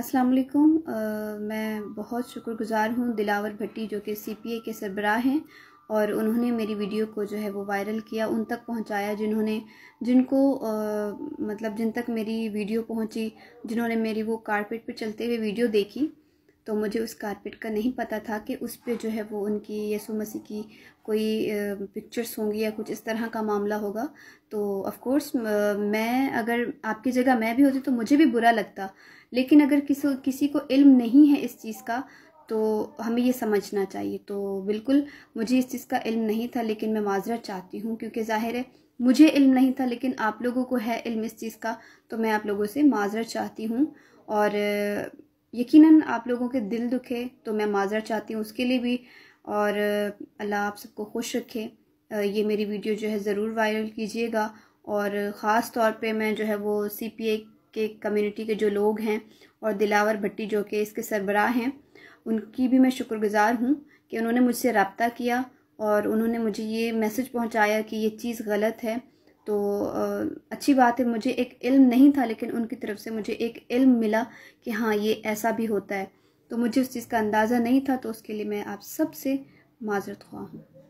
अस्सलाम वालेकुम मैं बहुत शुक्रगुज़ार हूँ दिलावर भट्टी जो कि सी पी ए के सरबराह हैं और उन्होंने मेरी वीडियो को जो है वो वायरल किया उन तक पहुँचाया जिन्होंने जिनको आ, मतलब जिन तक मेरी वीडियो पहुँची जिन्होंने मेरी वो कारपेट पर चलते हुए वीडियो देखी तो मुझे उस कारपेट का नहीं पता था कि उस पर जो है वो उनकी यसु मसीह की कोई पिक्चर्स होंगी या कुछ इस तरह का मामला होगा तो ऑफ़कोर्स मैं अगर आपकी जगह मैं भी होती तो मुझे भी बुरा लगता लेकिन अगर किसी किसी को इल्म नहीं है इस चीज़ का तो हमें ये समझना चाहिए तो बिल्कुल मुझे इस चीज़ का इल्म नहीं था लेकिन मैं माजरत चाहती हूँ क्योंकि ज़ाहिर है मुझे इल्म नहीं था लेकिन आप लोगों को है इल्म इस चीज़ का तो मैं आप लोगों से माजरत चाहती हूँ और यकीनन आप लोगों के दिल दुखे तो मैं माजर चाहती हूँ उसके लिए भी और अल्लाह आप सबको खुश रखे ये मेरी वीडियो जो है ज़रूर वायरल कीजिएगा और ख़ास तौर पे मैं जो है वो सी पी ए के कम्युनिटी के जो लोग हैं और दिलावर भट्टी जो कि इसके सरबराह हैं उनकी भी मैं शुक्रगुज़ार हूँ कि उन्होंने मुझसे रबता किया और उन्होंने मुझे ये मैसेज पहुँचाया कि ये चीज़ गलत है तो अच्छी बात है मुझे एक इल्म नहीं था लेकिन उनकी तरफ से मुझे एक इल्म मिला कि हाँ ये ऐसा भी होता है तो मुझे उस चीज़ का अंदाज़ा नहीं था तो उसके लिए मैं आप सबसे माजरत ख्वा हूँ